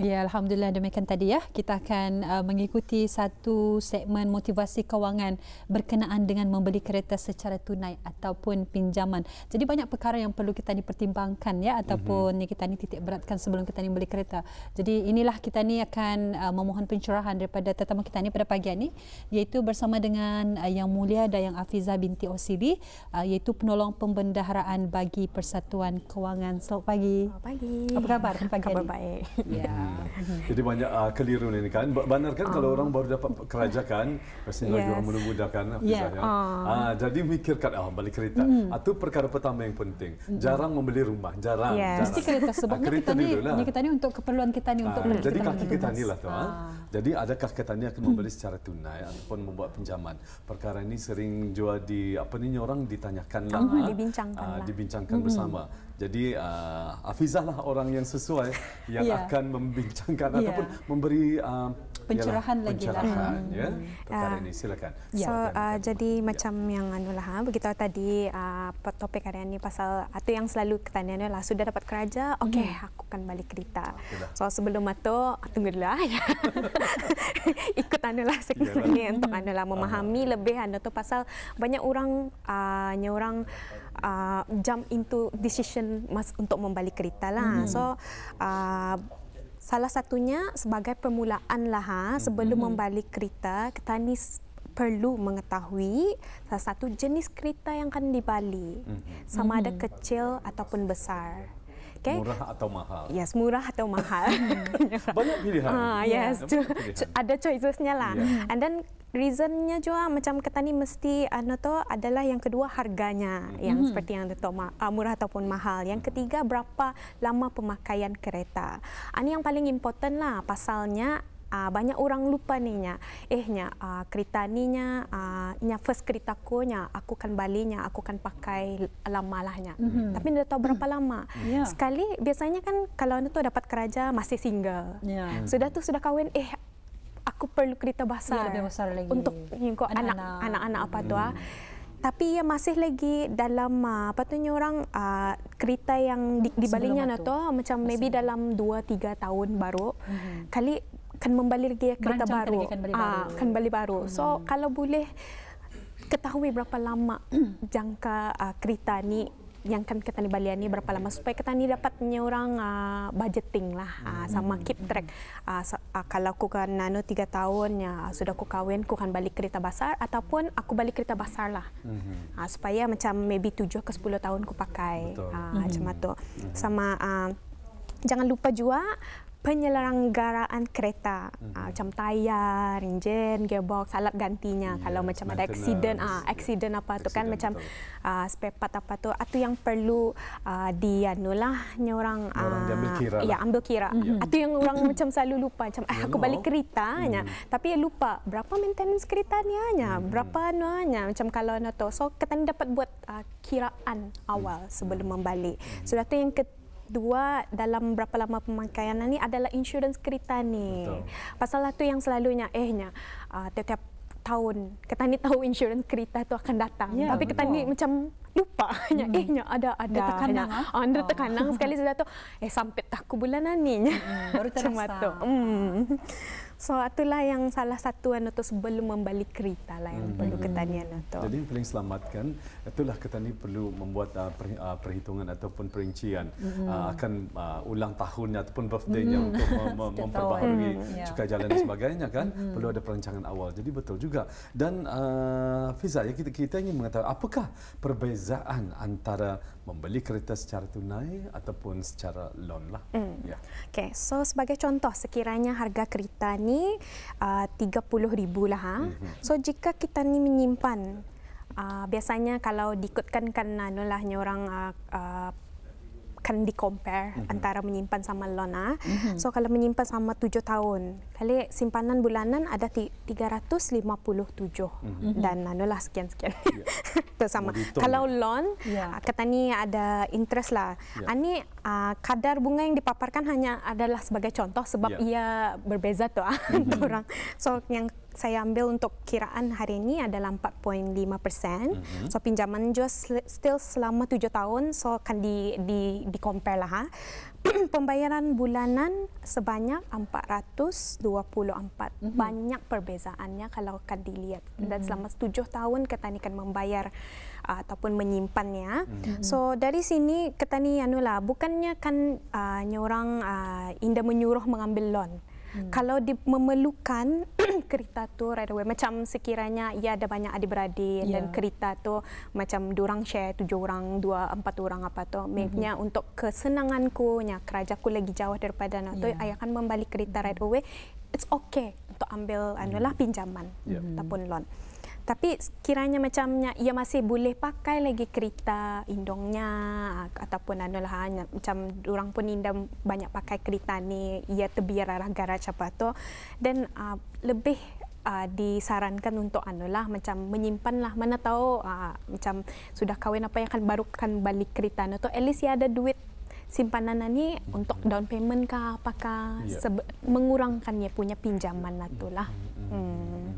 Ya, Alhamdulillah demikian tadi ya. Kita akan uh, mengikuti satu segmen motivasi kewangan berkenaan dengan membeli kereta secara tunai ataupun pinjaman. Jadi banyak perkara yang perlu kita ni pertimbangkan ya ataupun mm-hmm. kita ni titik beratkan sebelum kita ni beli kereta. Jadi inilah kita ni akan uh, memohon pencerahan daripada tetamu kita ni pada pagi ini iaitu bersama dengan uh, Yang Mulia Dayang Afiza binti Osiri uh, iaitu penolong pembendaharaan bagi Persatuan Kewangan. Selamat pagi. Selamat pagi. Apa khabar pagi Khabar baik. Ya. Yeah. Hmm. Jadi banyak uh, keliru ini kan. Benar kan uh. Ah. kalau orang baru dapat kerajaan, pasti yes. lagi orang muda-mudakan. Lah, yeah. Uh. Uh, jadi mikirkan, oh, balik kereta. Mm. Itu perkara pertama yang penting. Mm. Jarang membeli rumah, jarang. Yes. jarang. Mesti kereta. Sebabnya uh, kereta kita, ni, ni kita ni untuk keperluan kita ni. Uh, untuk jadi kita kaki kita ni lah. Uh. Uh. Jadi adakah kita ni akan hmm. membeli secara tunai ataupun membuat pinjaman. Perkara ini sering jual di, apa ni orang ditanyakan lah. Uh, dibincangkan uh, lah. Dibincangkan hmm. bersama. Jadi uh, ah, Afizah lah orang yang sesuai yang yeah. akan membincangkan yeah. ataupun memberi uh, pencerahan ialah, lagi lah. pencerahan, lah. ya. Perkara uh, ini silakan. Yeah. So, so uh, jadi yeah. macam yang anulah ha begitu tadi uh, topik hari ini pasal atau yang selalu ketanyaannya lah sudah dapat kerja, okey hmm. aku akan balik kereta. Lah. So sebelum itu tunggu dulu lah, ya. Ikut anulah sekali untuk anulah memahami uh-huh. lebih anu tu pasal banyak orang uh, orang uh, jump into decision mas untuk membalik kereta lah. Hmm. So uh, salah satunya sebagai permulaan lah ha, sebelum hmm. membeli kereta, kita ni perlu mengetahui salah satu jenis kereta yang akan dibalik hmm. sama ada hmm. kecil ataupun besar. Okay. Murah atau mahal? Yes, murah atau mahal. Banyak pilihan. Ah, yes, yeah. pilihan. ada choicesnya lah. Yeah. And then reasonnya juga macam kata ni mesti ano ah, to adalah yang kedua harganya mm-hmm. yang mm-hmm. seperti yang tu ah, murah ataupun mahal. Yang mm-hmm. ketiga berapa lama pemakaian kereta. Ani ah, yang paling important lah pasalnya Uh, banyak orang lupa ni nya. Eh nya uh, kereta ni nya uh, nya first kereta ko nya aku kan balik nya aku kan pakai lama lah nya. Mm-hmm. Tapi dah tahu berapa mhm. lama. Yeah. Sekali biasanya kan kalau anda tu dapat kerja masih single. Yeah. Sudah tu sudah kahwin eh aku perlu kereta ya, besar. Ya, besar lagi. Untuk ingko anak-anak. anak apa tu ah. Hmm. Tapi ia ya masih lagi dalam apa tu orang uh, kereta yang di, di baliknya atau macam maybe dalam 2 3 tahun baru. Mm-hmm. Kali akan membeli lagi kereta ah, baru. Akan balik baru. Ah, hmm. baru. So kalau boleh ketahui berapa lama jangka uh, kereta ni yang kan kita ni balian ni berapa lama supaya kita ni dapat punya uh, budgeting lah hmm. uh, sama keep track uh, so, uh, kalau aku kan nano tiga tahun ya uh, sudah aku kawin, aku kan balik kereta besar ataupun aku balik kereta besar lah hmm. uh, supaya macam maybe tujuh ke sepuluh tahun aku pakai Uh, hmm. macam tu hmm. sama uh, Jangan lupa juga penyelenggaraan kereta mm-hmm. uh, macam tayar, enjin, gearbox, alat gantinya yeah, kalau macam ada accident ah uh, accident apa tu kan macam uh, spare part apa tu atau yang perlu uh, dianulah nya orang uh, ambil kira lah. ya ambil kira mm-hmm. atau yang orang macam selalu lupa macam eh, aku balik keretanya mm-hmm. tapi ya lupa berapa maintenance kereta ni hanya mm-hmm. berapa anunya macam kalau nak tu so kita ni dapat buat uh, kiraan awal mhm. sebelum mm-hmm. membalik mhm. so itu yang ketiga dua dalam berapa lama pemakaian ni adalah insurans kereta ni. Pasal lah tu yang selalunya ehnya uh, tiap-tiap tahun ni tahu insurans kereta tu akan datang. Yeah, Tapi ketani ni macam lupa hanya hmm. ehnya ada ada tekanan ha? under lah. ah, oh. tekanan sekali sudah tu eh sampai tak ku bulan hmm, baru terasa. So itulah yang salah satu anu tu sebelum membalik kereta lah yang hmm. perlu hmm, ketanian hmm. tu. Jadi yang paling selamatkan itulah kita ni perlu membuat uh, perhitungan ataupun perincian hmm. uh, akan uh, ulang tahunnya ataupun birthday-nya hmm. untuk mem- mem- memperbaharui hmm, ya. cukai jalan dan sebagainya kan hmm. perlu ada perancangan awal. Jadi betul juga. Dan uh, Fiza ya kita kita ingin mengetahui apakah perbezaan antara membeli kereta secara tunai ataupun secara loan lah. Hmm. Ya. Okay. So sebagai contoh sekiranya harga kereta ni ni uh, RM30,000 lah. Ha? Mm-hmm. So jika kita ni menyimpan, uh, biasanya kalau dikutkan kan anulah orang uh, uh, kan di compare mm-hmm. antara menyimpan sama loan ah. Mm-hmm. So kalau menyimpan sama tujuh tahun, kali simpanan bulanan ada 357 mm-hmm. dan anulah sekian-sekian. Yeah. sama. Kalau loan, yeah. Ya. kata ni ada interest lah. Yeah. Ya. Ani uh, kadar bunga yang dipaparkan hanya adalah sebagai contoh sebab yeah. ia berbeza tuh ah, mm -hmm. orang. So yang saya ambil untuk kiraan hari ini adalah 4.5%. Mm -hmm. So pinjaman juga sl still selama 7 tahun so akan di di di compare lah ha. Pembayaran bulanan sebanyak 424 mm -hmm. banyak perbezaannya kalau akan dilihat mm -hmm. dan mm-hmm. selama 7 tahun kita ini akan membayar uh, ataupun menyimpannya. Mm-hmm. So dari sini kata ni anu lah, bukannya kan uh, ah, nyorang uh, ah, indah menyuruh mengambil loan. Hmm. Kalau di, memerlukan kereta tu right away macam sekiranya ia ada banyak adik-beradik yeah. dan ya. kereta tu macam durang share tujuh orang, dua, empat orang apa tu. Hmm. Maybe mm-hmm. untuk kesenanganku, nya kerajaku lagi jauh daripada nak tu, yeah. Ya. akan membalik kereta right away. It's okay untuk ambil anulah hmm. pinjaman yeah. ataupun loan. Hmm tapi kiranya macamnya ia masih boleh pakai lagi kereta indongnya ataupun anulah hanya ah, macam orang pun indam banyak pakai kereta ni ia terbiar arah garaj apa tu dan uh, lebih uh, disarankan untuk anulah macam menyimpanlah mana tahu uh, macam sudah kahwin apa yang akan baru kan balik kereta tu at least ia ada duit simpanan ni untuk down payment ke apakah yeah. sebe- mengurangkannya punya pinjaman lah lah. Hmm.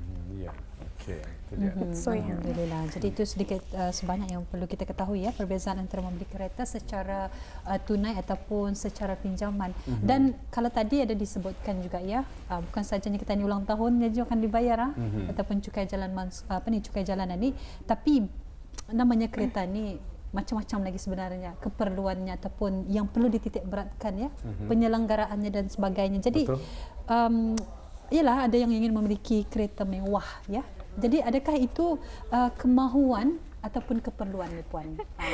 Okey. Mm-hmm. So, yeah. Alhamdulillah. Jadi itu sedikit uh, sebanyak yang perlu kita ketahui ya perbezaan antara membeli kereta secara uh, tunai ataupun secara pinjaman. Mm-hmm. Dan kalau tadi ada disebutkan juga ya, uh, bukan sahajanya kita ni ulang tahun dia juga akan dibayar ah mm-hmm. ataupun cukai jalan mans- uh, apa ni cukai jalanan ni, tapi namanya kereta ni macam-macam lagi sebenarnya keperluannya ataupun yang perlu dititik beratkan ya mm-hmm. penyelenggaraannya dan sebagainya. Jadi Betul. um ialah ada yang ingin memiliki kereta mewah ya. Jadi adakah itu uh, kemahuan ataupun keperluan ni puan? Ah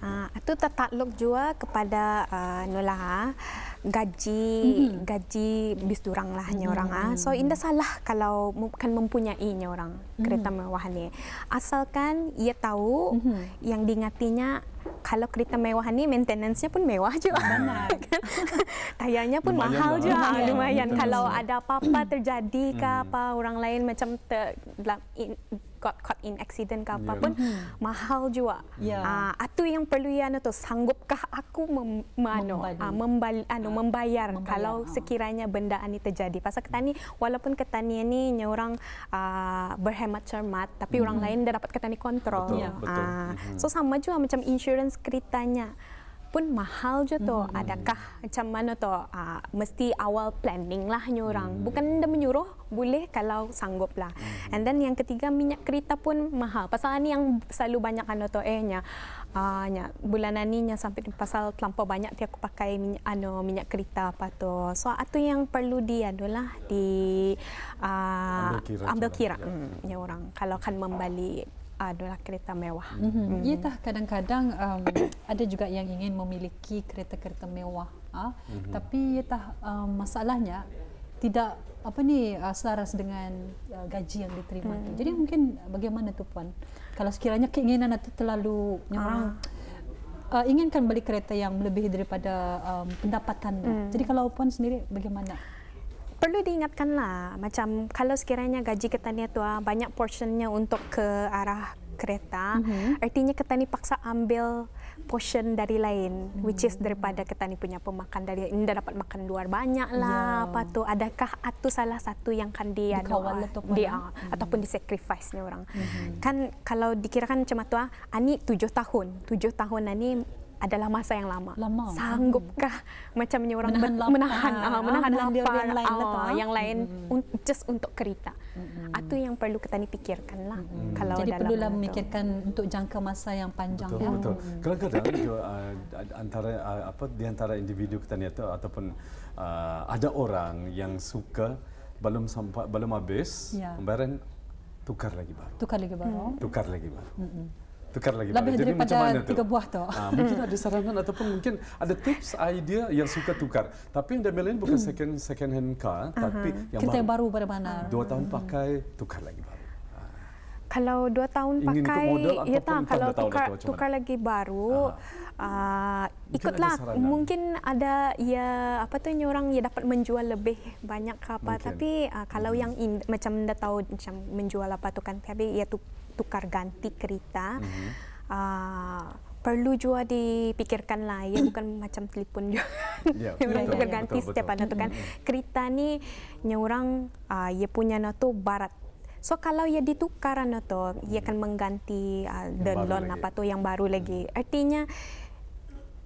uh, itu tertakluk juga kepada uh, ah, Nola gaji mm-hmm. gaji bis durang lah hanya ah. mm-hmm. So indah salah kalau bukan mempunyai nya orang mm-hmm. kereta mewah ni. Asalkan ia tahu mm-hmm. yang diingatinya kalau kereta mewah ni maintenance-nya pun mewah juga. Benar. Kan? Tayarnya pun lumayan mahal lah. juga. Lumayan. lumayan. lumayan. Kalau ada apa-apa terjadi ke hmm. apa orang lain macam ter, lah, got caught in accident ke apa ya. pun hmm. mahal juga. Yeah. Ya. Uh, atu yang perlu ya tu sanggupkah aku mem, mano, membali. Uh, ah, membali, uh, ah, membayar, membayar kalau uh. sekiranya benda ini terjadi. Pasal ketani walaupun ketani ini orang uh, berhemat cermat tapi hmm. orang mhm. lain dah dapat ketani kontrol. Betul, uh, betul. Uh, so sama juga macam insurance keritanya pun mahal je tu. Hmm. Adakah macam mana tu? Uh, ah, mesti awal planning lah nyurang. Hmm. Bukan dah menyuruh, boleh kalau sanggup lah. Hmm. And then yang ketiga, minyak kereta pun mahal. Pasal ni yang selalu banyak ano tu, eh, nya, uh, nya, bulanan ni nya, sampai pasal terlalu banyak dia aku pakai minyak, ano, minyak kereta apa tu. So, itu yang perlu dia ano lah, di uh, ambil kira. Ambil kira. Hmm, ya orang kalau kan membeli adalah kereta mewah. Mm-hmm. Mm. Ya tah kadang-kadang um, ada juga yang ingin memiliki kereta-kereta mewah. Ha? Mm-hmm. Tapi ya tak um, masalahnya tidak apa ni uh, selaras dengan uh, gaji yang diterima mm Jadi mungkin bagaimana tu puan? Kalau sekiranya keinginan itu terlalu nyaman ah. uh, inginkan beli kereta yang lebih daripada um, pendapatan. Mm. Jadi kalau puan sendiri bagaimana? perlu diingatkan lah macam kalau sekiranya gaji kita tu ah, banyak portionnya untuk ke arah kereta mm-hmm. artinya kita paksa ambil portion dari lain mm-hmm. which is daripada kita punya pemakan dari ini dapat makan luar banyak lah yeah. Ya. apa tu adakah atu salah satu yang kan dia di doa, dia mm-hmm. ataupun di sacrifice ni orang mm-hmm. kan kalau dikirakan macam tu ah ani tujuh tahun tujuh tahun ani adalah masa yang lama. lama. Sanggupkah hmm. macam macamnya orang menahan ber- menahan, uh, menahan ah, lapar yang lain, uh, yang lain hmm. un- just untuk kereta. Hmm. Atau yang perlu kita ni fikirkanlah hmm. kalau Jadi dalam perlulah memikirkan untuk jangka masa yang panjang. Betul. Ya. betul. Hmm. Kadang-kadang itu, uh, ah, antara uh, apa di antara individu kita ni atau ataupun uh, ada orang yang suka belum sampai belum habis ya. pembayaran tukar lagi baru. Tukar lagi baru. Hmm. Tukar lagi baru. Hmm tukar lagi lebih Jadi macam mana tiga tu? buah tu ha, ah, mungkin ada saranan ataupun mungkin ada tips idea yang suka tukar tapi yang demikian bukan hmm. second second hand car uh tapi yang kereta baru. baru pada mana ah, dua tahun uh pakai tukar lagi baru kalau dua tahun Ingin pakai, ya tak. Kalau tukar, tahu, tukar lagi baru, uh, ikutlah. Ah, mungkin ada, mungkin ada ya apa tu ni orang ya dapat menjual lebih banyak apa. Tapi uh, kalau mungkin. Hmm. yang in, macam dah tahu macam menjual apa tu kan, tapi ya tu tukar ganti kereta mm-hmm. uh, perlu juga dipikirkanlah ya bukan macam telefon juga ya yeah, tukar ganti betul, setiap anak tu kan mhm, mhm. kereta ni nya orang uh, ia punya na tu barat so kalau ia ditukar na tu mm-hmm. ia akan mhm. mengganti uh, the loan apa tu yang baru lagi mm-hmm. artinya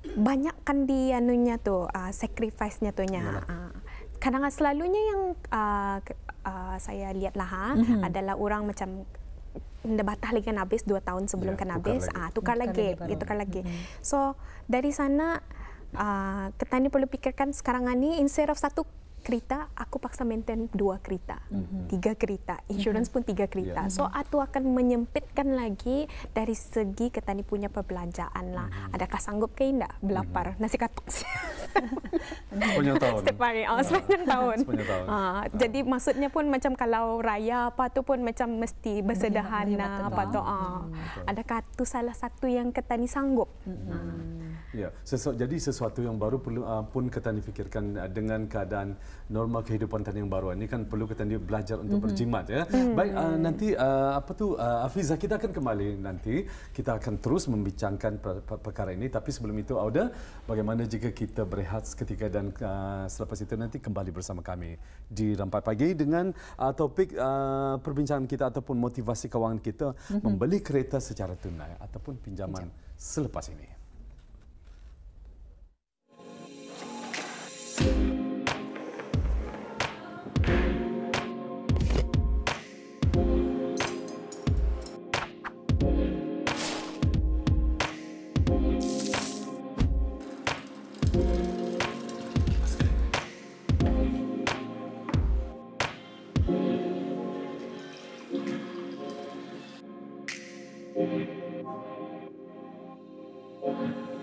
banyak kan di anunya tu uh, sacrifice nya tu nya uh, kadang selalunya yang uh, uh, saya lihat lah ha, mm-hmm. adalah orang macam dia batah lagi kan habis 2 tahun sebelum ya, kan habis ah tukar lagi ya tukar lagi hmm. so dari sana uh, ketani perlu pikirkan sekarang ni instead of satu kereta, aku paksa maintain dua kereta, mm-hmm. tiga kereta, insurance mm-hmm. pun tiga kereta. Yeah. So atu akan menyempitkan lagi dari segi ketani punya perbelanjaan lah. Mm-hmm. Adakah sanggup ke indah? Belapar, mm-hmm. nasi katuk. sepanjang tahun. Setiap hari, oh, ya. sepanjang tahun. Sepanjang tahun. Ha, ha. Jadi maksudnya pun macam kalau raya apa tu pun macam mesti bersedahana apa tu. Ha. Adakah tu salah satu yang ketani sanggup? Mm-hmm. Ha. Ya, sesu- jadi sesuatu yang baru perlu uh, pun kita ni fikirkan ah, dengan keadaan normal kehidupan tani yang baru ini kan perlu kita ni belajar untuk mm-hmm. berjimat ya. Mm-hmm. Baik uh, nanti uh, apa tu uh, Afiza kita akan kembali nanti kita akan terus membincangkan per- per- perkara ini tapi sebelum itu Auda bagaimana jika kita berehat seketika dan uh, selepas itu nanti kembali bersama kami di rampai pagi dengan uh, topik uh, perbincangan kita ataupun motivasi kewangan kita mm-hmm. membeli kereta secara tunai ataupun pinjaman Pinjam. selepas ini. Amen.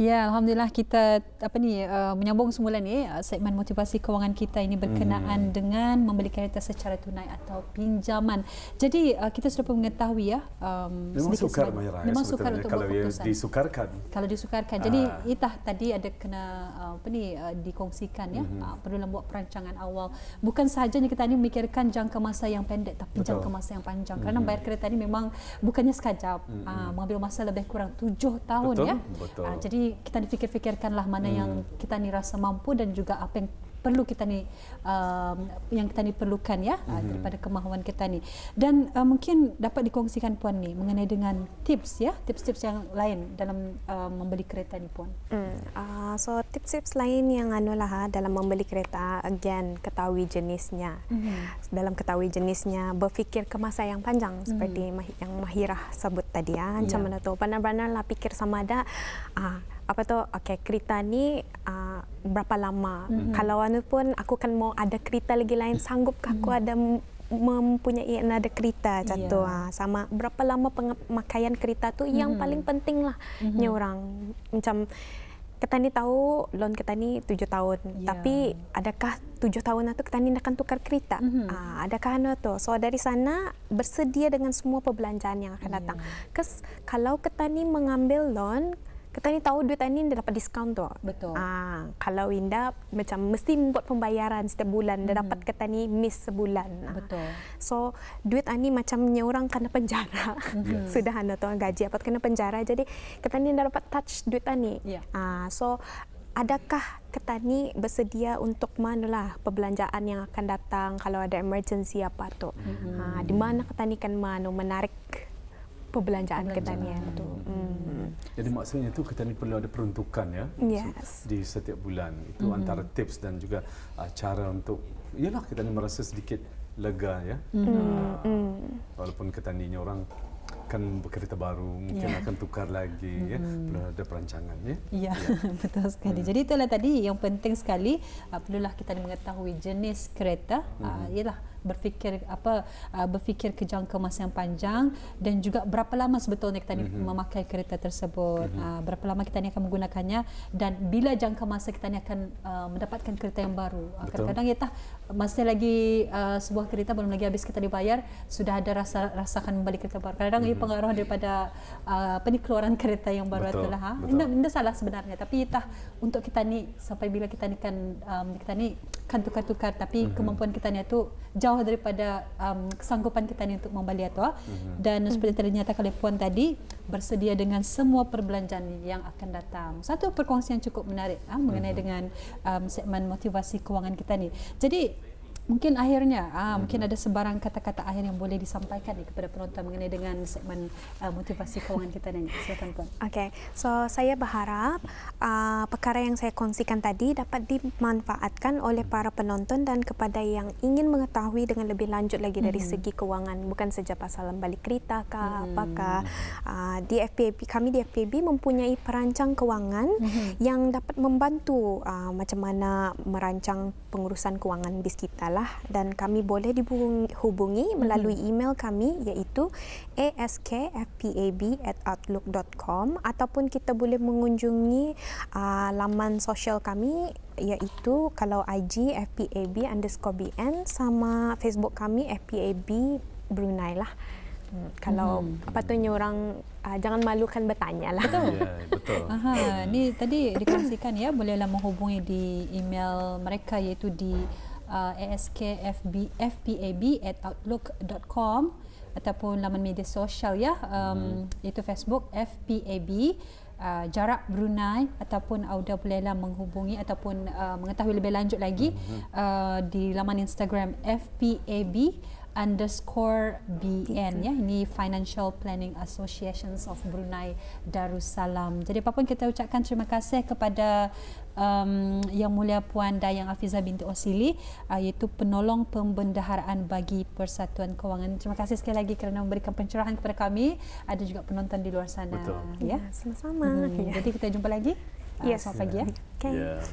Ya, alhamdulillah kita apa ni uh, menyambung semula ni uh, segmen motivasi kewangan kita ini berkenaan hmm. dengan membeli kereta secara tunai atau pinjaman. Jadi uh, kita sudah pun mengetahui ya um, memang sukar sebab, Mayra, memang sukar untuk kalau buat keputusan. disukarkan. Kalau disukarkan. Jadi ah. itah tadi ada kena uh, apa ni uh, dikongsikan ya hmm. uh, perlu buat perancangan awal. Bukan sahajanya kita ini memikirkan jangka masa yang pendek tapi Betul. jangka masa yang panjang. Hmm. Kerana bayar kereta ini memang bukannya sekejap. Hmm. Uh, mengambil masa lebih kurang tujuh tahun Betul. ya. Betul. Uh, jadi kita difikir-fikirkanlah mana hmm. yang kita ni rasa mampu dan juga apa yang perlu kita ni um, yang kita ni perlukan ya hmm. daripada kemahuan kita ni. Dan uh, mungkin dapat dikongsikan puan ni mengenai dengan tips ya, tips-tips yang lain dalam uh, membeli kereta ni puan. Hmm. Uh, so tips-tips lain yang anu lah ha, dalam membeli kereta again ketahui jenisnya. Hmm. Dalam ketahui jenisnya, berfikir ke masa yang panjang hmm. seperti hmm. yang Mahirah sebut tadi ya. Macam yeah. mana tu? benar lah fikir sama ada uh, apa tu okey kereta ni uh, berapa lama mm-hmm. kalau anu pun aku kan mau ada kereta lagi lain mhm. sanggupkah aku mm-hmm. ada mempunyai another kereta satu yeah. ha. sama berapa lama pemakaian kereta tu mm-hmm. yang mhm. paling penting lah mm-hmm. orang macam kita ni tahu loan kita ni tujuh tahun yeah. tapi adakah tujuh tahun itu kita ni akan tukar kereta mm-hmm. ha, adakah anu tu so dari sana bersedia dengan semua perbelanjaan yang akan datang yeah. kes kalau kita ni mengambil loan kita ni tahu duit tani dia dapat diskaun tu. Betul. Ah, kalau Winda macam mesti buat pembayaran setiap bulan, dia hmm. dapat kata ni miss sebulan. Ah. Betul. So, duit ani macam orang kena penjara. Yes. Mm-hmm. Sudah ana tu gaji dapat kena penjara. Jadi, kata ni dah dapat touch duit ani. Yeah. Ya. Ha, so adakah ketani bersedia untuk manalah perbelanjaan yang akan datang kalau ada emergency apa tu? hmm Ha, di mana ketani kan mano menarik perbelanjaan ketanian tu. Hmm. hmm. Jadi maksudnya tu ni perlu ada peruntukan ya yes. di setiap bulan itu hmm. antara tips dan juga uh, cara untuk ialah kita ni merasa sedikit lega ya. Hmm. Uh, hmm. walaupun ketaninya orang akan bekerja baru mungkin yeah. akan tukar lagi mm-hmm. ya hmm. perlu ada perancangan ya yeah, yeah. betul sekali mm. jadi itulah tadi yang penting sekali uh, perlulah kita mengetahui jenis kereta mm-hmm. uh, ialah berfikir apa uh, berfikir ke jangka masa yang panjang dan juga berapa lama sebetulnya kita ni mm-hmm. memakai kereta tersebut mm-hmm. uh, berapa lama kita ni akan menggunakannya dan bila jangka masa kita ni akan uh, mendapatkan kereta yang baru uh, kadang-kadang kita masih lagi uh, sebuah kereta belum lagi habis kita dibayar sudah ada rasa rasakan membeli kereta baru kadang-kadang mm-hmm. pengaruh daripada uh, apa ni keluaran kereta yang baru betul. itulah ha ini salah sebenarnya tapi kita untuk kita ni sampai bila kita ni kan um, kita ni kan tukar-tukar tapi mm-hmm. kemampuan kita ni tu jauh jauh daripada um, kesanggupan kita ini untuk membeli atau mm-hmm. dan mhm. seperti ternyata oleh puan tadi bersedia dengan semua perbelanjaan yang akan datang. Satu perkongsian cukup menarik ah, mengenai mm-hmm. dengan um, segmen motivasi kewangan kita ni. Jadi mungkin akhirnya ah uh, mungkin ada sebarang kata-kata akhir yang boleh disampaikan ni kepada penonton mengenai dengan segmen uh, motivasi kewangan kita ni silakan puan. Okey. So saya berharap uh, perkara yang saya kongsikan tadi dapat dimanfaatkan oleh hmm. para penonton dan kepada yang ingin mengetahui dengan lebih lanjut lagi dari hmm segi kewangan bukan saja pasal balik kereta ke hmm apakah uh, di FPB kami di FPB mempunyai perancang kewangan hmm yang dapat membantu uh, macam mana merancang pengurusan kewangan bis kita lah lah dan kami boleh dihubungi melalui email kami iaitu askfpab@outlook.com ataupun kita boleh mengunjungi uh, laman sosial kami iaitu kalau IG FPAB underscore BN sama Facebook kami FPAB Brunei lah. Hmm. Kalau patutnya orang uh, jangan malukan bertanya lah. Betul. Yeah, betul. Aha, ni tadi dikongsikan ya bolehlah menghubungi di email mereka iaitu di Uh, askfbfpab at outlook.com ataupun laman media sosial ya um, hmm. itu Facebook FPAB uh, jarak Brunei ataupun Auda bolehlah menghubungi ataupun uh, mengetahui lebih lanjut lagi hmm. uh, di laman Instagram FPAB underscore BN ya ini Financial Planning Associations of Brunei Darussalam. Jadi apapun kita ucapkan terima kasih kepada um, Yang Mulia Puan Dayang Afiza binti Osili uh, iaitu penolong pembendaharaan bagi Persatuan Kewangan. Terima kasih sekali lagi kerana memberikan pencerahan kepada kami ada juga penonton di luar sana. Betul. Ya, ya sama-sama. Hmm, yeah. Jadi kita jumpa lagi. Uh, yes. Selamat pagi ya. Okay. Ya, yeah,